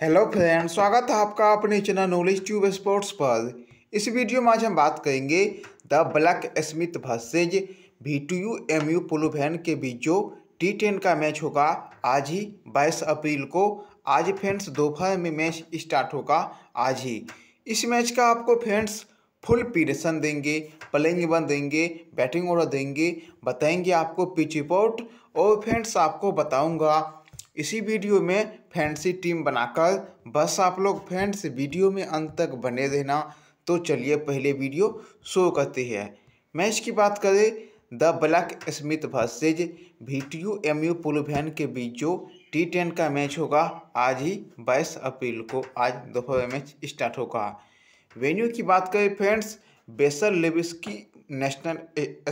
hello friend स्वागत है आपका अपने चैनल नॉलेज ट्यूब स्पोर्ट्स पर इस वीडियो में आज हम बात करेंगे the black smith versus V two U M U पोलोभैन के बीच जो टी टेन का मैच होगा आज ही बाईस अप्रैल को आज फ्रेंड्स दोपहर में मैच स्टार्ट होगा आज ही इस मैच का आपको फ्रेंड्स फुल पीरसन देंगे प्लेइंग वन देंगे बैटिंग ऑर्डर देंगे बताएंगे आपको पिच रिपोर्ट और फ्रेंड्स आपको बताऊँगा इसी वीडियो में फैंसी टीम बनाकर बस आप लोग फ्रेंड्स वीडियो में अंत तक बने रहना तो चलिए पहले वीडियो शो करते हैं मैच की बात करें the black smith versus V T U M U पुलभैन के बीच जो टी टेन का मैच होगा आज ही बाईस अप्रैल को आज दोपहर मैच स्टार्ट होगा वेन्यू की बात करें फ्रेंड्स बेसर लेविस की national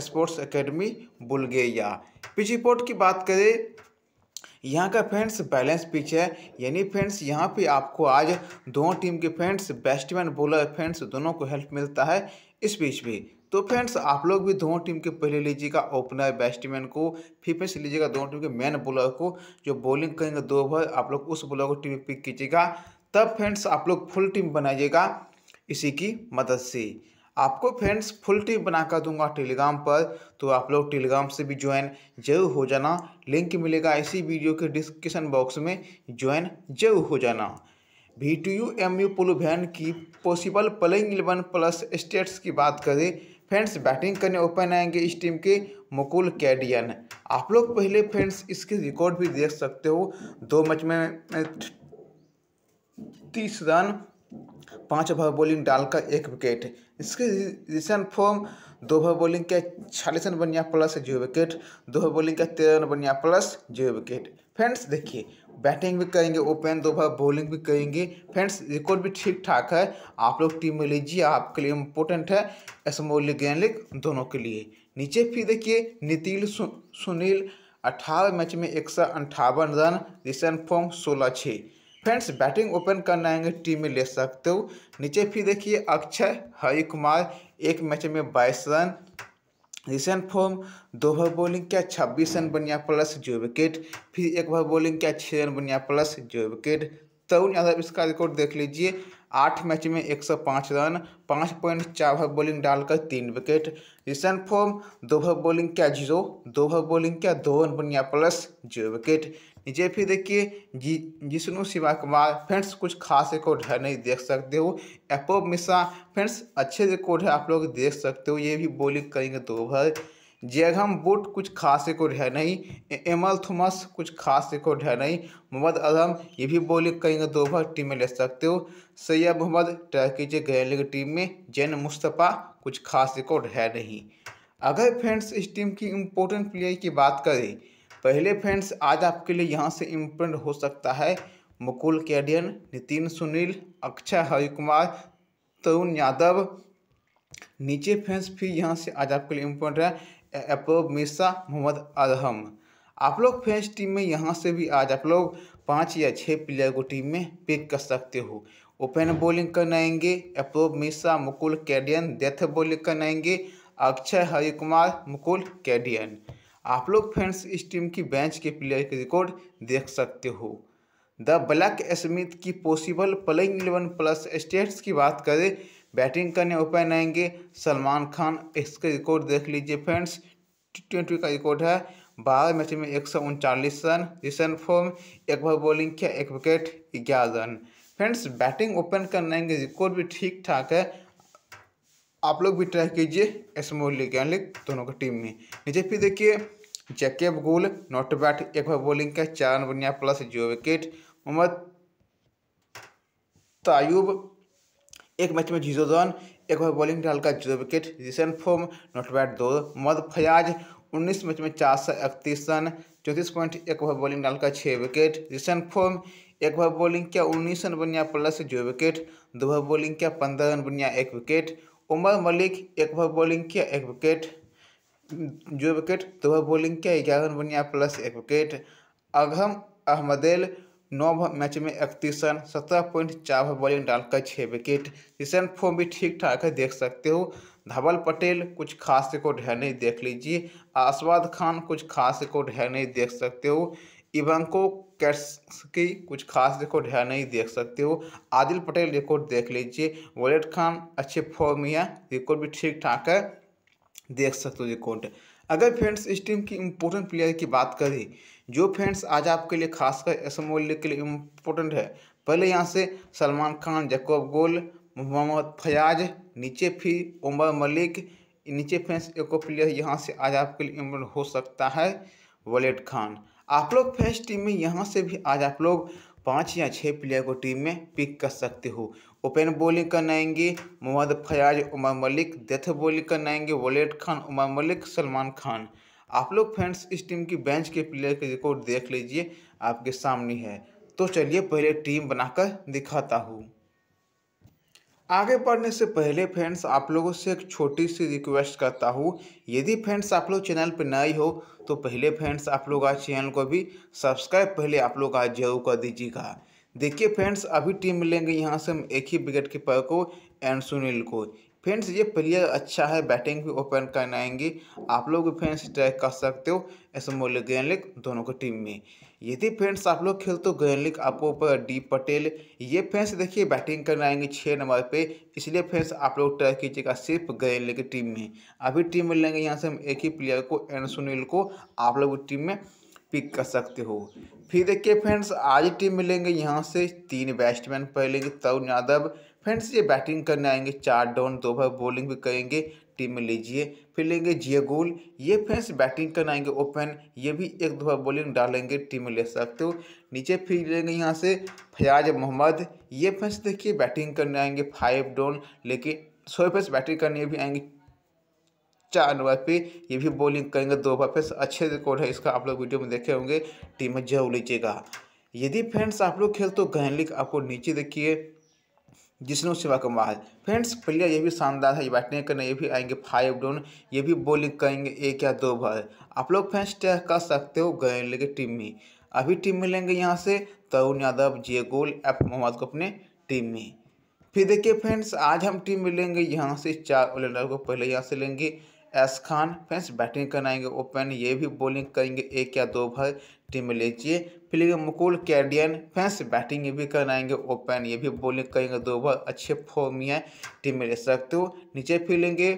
sports academy Bulgaria pitch report की बात करें यहाँ का फ्रेंड्स बैलेंस पिच है यानी फ्रेंड्स यहाँ पे आपको आज दोनों टीम के फ्रेंड्स बैट्समैन बॉलर फ्रेंड्स दोनों को हेल्प मिलता है इस बीच भी तो फ्रेंड्स आप लोग भी दोनों टीम के पहले लीजिएगा ओपनर बैट्समैन को फिर से लीजिएगा दोनों टीम के मैन बॉलर को जो बॉलिंग करेंगे दो ओवर आप लोग उस बॉलर को टीम पिक कीजिएगा तब फ्रेंड्स आप लोग फुल टीम बनाइएगा इसी की मदद से आपको फ्रेंड्स फुल टीम बनाकर दूंगा टेलीग्राम पर तो आप लोग टेलीग्राम से भी ज्वाइन जरूर हो जाना लिंक मिलेगा इसी वीडियो के डिस्क्रिप्शन बॉक्स में ज्वाइन जरूर हो जाना V T U M U पुलुभैन की possible playing eleven plus stats की बात करें फ्रेंड्स बैटिंग करने ओपन आएंगे इस टीम के मुकुल कैडियन आप लोग पहले फ्रेंड्स इसके रिकॉर्ड भी देख सकते हो दो मैच में तीस रन पाँच ओवर बॉलिंग डालकर एक विकेट इसके रिसेंट फॉर्म दो ओवर बॉलिंग के छियालीस रन बनिया प्लस जीरो विकेट दो ओवर बॉलिंग का तेरह रन बनिया प्लस जीरो विकेट फ्रेंड्स देखिए बैटिंग भी करेंगे ओपन दो ओवर बॉलिंग भी करेंगे फ्रेंड्स रिकॉर्ड भी ठीक ठाक है आप लोग टीम में लीजिए आपके लिए इम्पोर्टेंट है स्मॉल लीग ग्रैंड लीग दोनों के लिए नीचे फिर देखिए नितिल सु, सुनील अठारह मैच में एक सौ अंठावन रन रिसेंट फॉर्म सोलह छः फ्रेंड्स बैटिंग ओपन करना आएंगे टीम में ले सकते हो नीचे फिर देखिए अक्षय हरि कुमार एक मैच में बाईस रन रिसेंट फॉर्म दो ओवर बॉलिंग क्या छब्बीस रन बनिया प्लस जो विकेट फिर एक ओवर बॉलिंग क्या छः रन बनिया प्लस जो विकेट तरुण यादव इसका रिकॉर्ड देख लीजिए आठ मैच में 105 रन पाँच पॉइंट चार ओवर बॉलिंग डालकर तीन विकेट रिसेंट फॉर्म दो ओवर बॉलिंग क्या जीरो दो ओवर बॉलिंग क्या दो रन बनिया प्लस जीरो विकेट नीचे फिर देखिए जी जिष्णु शिवा कुमार फ्रेंड्स कुछ खास रिकॉर्ड है नहीं देख सकते हो एपो मिश्रा फ्रेंड्स अच्छे रिकॉर्ड है आप लोग देख सकते हो ये भी बॉलिंग करेंगे दो ओवर जैगम बुट कुछ खास को है नहीं एमल थमस कुछ खास को है नहीं मोहम्मद अजम ये भी कहीं दो भर टीम में ले सकते हो सैयद मोहम्मद कीजिए गए लीग टीम में जैन मुस्तफ़ा कुछ खास को है नहीं अगर फ्रेंड्स इस टीम की इम्पोर्टेंट प्लेयर की बात करें पहले फ्रेंड्स आज आपके लिए यहाँ से इम्पोर्टेंट हो सकता है मुकुल कैडियन नितिन सुनील अक्षय हरिकुमार तरुण यादव नीचे फ्रेंड्स फिर यहाँ से आज आपके लिए इम्पोर्टेंट है एपोब मिसा मोहम्मद अदहम आप लोग फ्रेंच टीम में यहाँ से भी आज आप लोग पाँच या छः प्लेयर को टीम में पिक कर सकते हो ओपन बॉलिंग करनाएंगे आएंगे एपोब मिसा मुकुल कैडियन डेथ बॉलिंग करनाएंगे आएंगे अक्षय हरि कुमार मुकुल कैडियन आप लोग फ्रेंड्स इस टीम की बेंच के प्लेयर की रिकॉर्ड देख सकते हो द ब्लैक स्मिथ की possible playing eleven plus stats की बात करें बैटिंग करने ओपन आएंगे सलमान खान इसका रिकॉर्ड देख लीजिए फ्रेंड्स ट्वेंटी का रिकॉर्ड है बारह मैच में एक सौ उनचालीस रन रिसन फॉर्म एक बार बॉलिंग किया एक विकेट ग्यारह रन फ्रेंड्स बैटिंग ओपन करने आएंगे रिकॉर्ड भी ठीक ठाक है आप लोग भी ट्राई कीजिए स्मॉल लीग यानी दोनों की टीम में नीचे फिर देखिए जैकेब गोल नॉट बैट एक बार बॉलिंग किया चार रन बनिया plus zero wicket Mohammad Tayyab एक मैच में जीरो रन एक ओवर बॉलिंग डालकर zero wicket recent form not bat दो मोहम्मद फयाज उन्नीस मैच में चार सौ इकतीस रन चौंतीस पॉइंट एक ओवर बॉलिंग डालकर छः विकेट रिसेंट फॉर्म एक ओवर बॉलिंग किया उन्नीस रन बनिया प्लस जीरो विकेट दो ओवर बॉलिंग किया पंद्रह रन बनिया एक विकेट उमर मलिक एक ओवर बॉलिंग किया एक विकेट जो विकेट दो ओवर बॉलिंग किया ग्यारह रन बनिया प्लस एक विकेट अगहम अहमदेल नौ मैच में इकतीस रन सत्रह पॉइंट चार बॉलिंग डालकर छः विकेट रिसेंट फॉर्म भी ठीक ठाक है देख सकते हो धवल पटेल कुछ खास रिकॉर्ड है नहीं देख लीजिए आसवाद खान कुछ खास रिकॉर्ड है नहीं देख सकते हो इवंको कैट्स की कुछ खास रिकॉर्ड है नहीं देख सकते हो आदिल पटेल रिकॉर्ड देख लीजिए वलेट खान अच्छे फॉर्म में है रिकॉर्ड भी ठीक ठाक है देख सकते हो रिकॉर्ड अगर फ्रेंड्स इस टीम की इम्पोर्टेंट प्लेयर की बात करें जो फ्रेंड्स आज आपके लिए खासकर एस एम के लिए इम्पोर्टेंट है पहले यहाँ से सलमान खान जैकोब गोल मोहम्मद फयाज नीचे फिर उमर मलिक नीचे फ्रेंड्स एक और प्लेयर यहाँ से आज आपके लिए इम्पोर्टेंट हो सकता है वलेट खान आप लोग फ्रेंड्स टीम में यहाँ से भी आज आप लोग पाँच या छः प्लेयर को टीम में पिक कर सकते हो ओपन बॉलिंग करने आएंगे मोहम्मद फयाज उमर मलिक डेथ बॉलिंग करने आएंगे वलेट खान उमर मलिक सलमान खान आप लोग फ्रेंड्स इस टीम की बेंच के प्लेयर के रिकॉर्ड देख लीजिए आपके सामने है तो चलिए पहले टीम बनाकर दिखाता हूँ आगे बढ़ने से पहले फ्रेंड्स आप लोगों से एक छोटी सी रिक्वेस्ट करता हूँ यदि फ्रेंड्स आप लोग चैनल पर नए हो तो पहले फ्रेंड्स आप लोग आज चैनल को भी सब्सक्राइब पहले आप लोग आज जरूर कर दीजिएगा देखिए फ्रेंड्स अभी टीम मिलेंगे यहाँ से हम एक ही विकेट कीपर को एंड सुनील को फ्रेंड्स ये प्लेयर अच्छा है बैटिंग भी ओपन करने आएंगे आप लोग फ्रेंड्स ट्रैक कर सकते हो ऐसे मोल ओले ग्रैंड दोनों की टीम में यदि फ्रेंड्स आप लोग खेलते हो ग्रैंड लीग आपको ऊपर डी पटेल ये फ्रेंड्स देखिए बैटिंग करने आएंगे छः नंबर पे इसलिए फ्रेंड्स आप लोग ट्रैक कीजिएगा सिर्फ ग्रैंड लिख की टीम में अभी टीम मिलेंगे लेंगे यहाँ से हम एक ही प्लेयर को एन सुनील को आप लोग टीम में पिक कर सकते हो फिर देखिए फ्रेंड्स आज टीम मिलेंगे यहाँ से तीन बैट्समैन पहलेंगे तरुण यादव फ्रेंड्स ये बैटिंग करने आएंगे चार डाउन दो भर बॉलिंग भी करेंगे टीम में लीजिए फिर लेंगे जिया गोल ये फ्रेंड्स बैटिंग करने आएंगे ओपन ये भी एक दो बार बॉलिंग डालेंगे टीम में ले सकते हो नीचे फिर लेंगे यहाँ से फयाज मोहम्मद ये फ्रेंड्स देखिए बैटिंग करने आएंगे फाइव डाउन लेकिन सोए फ्रेंड्स बैटिंग करने भी आएंगे चार नंबर पे ये भी बॉलिंग करेंगे दो बार पे अच्छे रिकॉर्ड है इसका आप लोग वीडियो में देखे होंगे टीम में जरूर लीजिएगा यदि फ्रेंड्स आप लोग खेल तो गहनलिक आपको नीचे देखिए जिसने सेवा कमा है फ्रेंड्स प्लेयर ये भी शानदार है ये बैटिंग करने ये भी आएंगे फाइव डाउन ये भी बॉलिंग करेंगे एक या दो बार आप लोग फ्रेंड्स ट्रैक कर सकते हो गए लेके टीम में अभी टीम में लेंगे यहाँ से तरुण यादव जे गोल एफ मोहम्मद को अपने टीम में फिर देखिए फ्रेंड्स आज हम टीम में लेंगे यहाँ से चार ऑलराउंडर को पहले यहाँ से लेंगे एस खान फ्रेंड्स बैटिंग करने आएंगे ओपन ये भी बॉलिंग करेंगे एक या दो भर टीम में लीजिए फिर मुकुल कैडियन फ्रेंड्स बैटिंग ये भी करने आएंगे ओपन ये भी बॉलिंग करेंगे दो भर अच्छे फॉर्म में टीम में ले सकते हो नीचे फिर लेंगे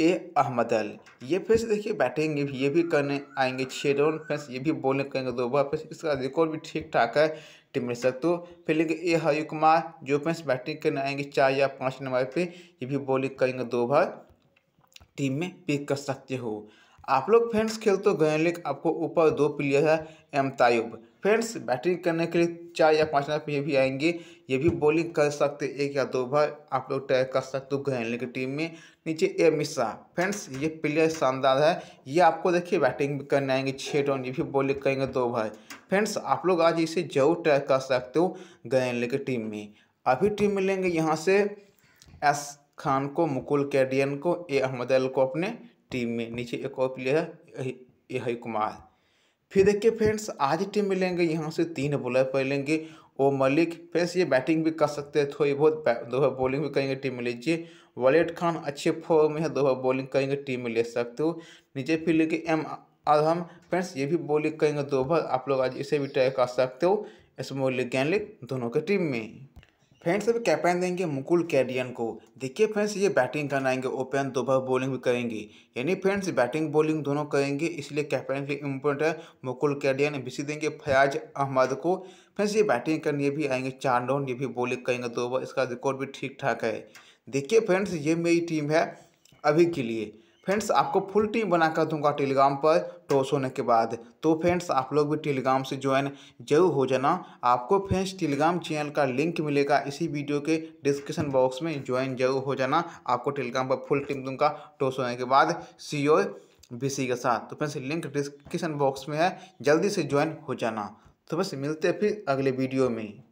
ए अहमद अल ये फिर से देखिए बैटिंग ये भी करने आएंगे छः रन फ्रेंड्स ये भी बॉलिंग करेंगे दो बार फिर इसका रिकॉर्ड भी ठीक ठाक है टीम में सकते हो फिर लेंगे ए हरी कुमार जो फ्रेंड्स बैटिंग करने आएंगे चार या पाँच नंबर पे ये भी बॉलिंग करेंगे दो बार टीम में पिक कर सकते हो आप लोग फ्रेंड्स खेल तो गए लेकिन आपको ऊपर दो प्लेयर है एम तायुब फ्रेंड्स बैटिंग करने के लिए चार या पाँच नंबर ये भी आएंगे ये भी बॉलिंग कर सकते एक या दो बार आप लोग ट्राई कर सकते हो गहन की टीम में नीचे ए मिश्रा फ्रेंड्स ये प्लेयर शानदार है ये आपको देखिए बैटिंग भी करने आएंगे छः डाउन ये भी बॉलिंग करेंगे दो बार फ्रेंड्स आप लोग आज इसे जरूर ट्राई कर सकते हो गहन की टीम में अभी टीम मिलेंगे यहाँ से एस खान को मुकुल कैडियन को ए अहमद अल को अपने टीम में नीचे एक और प्लेयर हई कुमार फिर देखिए फ्रेंड्स आज टीम में लेंगे यहाँ से तीन बॉलर पहलेंगे ओ मलिक फ्रेंड्स ये बैटिंग भी कर सकते हैं थोड़ी बहुत दोबारा बॉलिंग भी करेंगे टीम में लीजिए वलेट खान अच्छे फॉर्म में है दोबारा बॉलिंग करेंगे टीम में ले सकते हो नीचे फिर लेंगे एम आज फ्रेंड्स ये भी बॉलिंग करेंगे दो बार आप लोग आज इसे भी ट्राई कर सकते हो इसमें लिग गेंद दोनों के टीम में फ्रेंड्स अभी कैप्टन देंगे मुकुल कैडियन को देखिए फ्रेंड्स ये बैटिंग करना आएंगे ओपन दोबारा बॉलिंग भी करेंगे यानी फ्रेंड्स बैटिंग बॉलिंग दोनों करेंगे इसलिए कैप्टन के लिए इम्पोर्टेंट है मुकुल कैडियन बिसी देंगे फयाज अहमद को फ्रेंड्स ये बैटिंग करने ये भी आएंगे चार डाउन ये भी बॉलिंग करेंगे दो बार इसका रिकॉर्ड भी ठीक ठाक है देखिए फ्रेंड्स ये मेरी टीम है अभी के लिए फ्रेंड्स आपको फुल टीम बनाकर दूंगा टेलीग्राम पर टॉस होने के बाद तो फ्रेंड्स आप लोग भी टेलीग्राम से ज्वाइन जरूर हो जाना आपको फ्रेंड्स टेलीग्राम चैनल का लिंक मिलेगा इसी वीडियो के डिस्क्रिप्शन बॉक्स में ज्वाइन जरूर हो जाना आपको टेलीग्राम पर फुल टीम दूंगा टॉस होने के बाद सी सी के साथ तो फ्रेंड्स लिंक डिस्क्रिप्शन बॉक्स में है जल्दी से ज्वाइन हो जाना तो बस मिलते हैं फिर अगले वीडियो में